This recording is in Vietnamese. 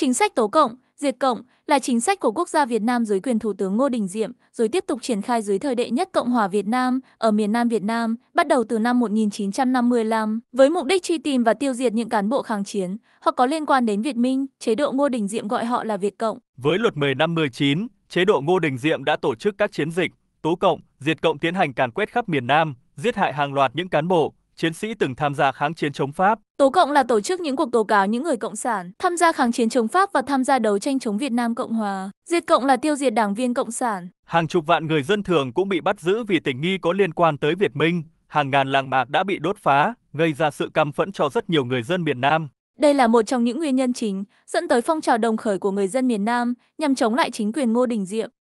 Chính sách tố cộng, diệt cộng là chính sách của quốc gia Việt Nam dưới quyền Thủ tướng Ngô Đình Diệm, rồi tiếp tục triển khai dưới thời đệ nhất Cộng hòa Việt Nam ở miền Nam Việt Nam, bắt đầu từ năm 1955, với mục đích truy tìm và tiêu diệt những cán bộ kháng chiến hoặc có liên quan đến Việt Minh, chế độ Ngô Đình Diệm gọi họ là Việt Cộng. Với luật 10 năm 19, chế độ Ngô Đình Diệm đã tổ chức các chiến dịch, tố cộng, diệt cộng tiến hành càn quét khắp miền Nam, giết hại hàng loạt những cán bộ, chiến sĩ từng tham gia kháng chiến chống Pháp. Tố Cộng là tổ chức những cuộc tố cáo những người Cộng sản, tham gia kháng chiến chống Pháp và tham gia đấu tranh chống Việt Nam Cộng Hòa. Diệt Cộng là tiêu diệt đảng viên Cộng sản. Hàng chục vạn người dân thường cũng bị bắt giữ vì tình nghi có liên quan tới Việt Minh. Hàng ngàn làng mạc đã bị đốt phá, gây ra sự căm phẫn cho rất nhiều người dân miền Nam. Đây là một trong những nguyên nhân chính dẫn tới phong trào đồng khởi của người dân miền Nam nhằm chống lại chính quyền Ngô Đình Diệm.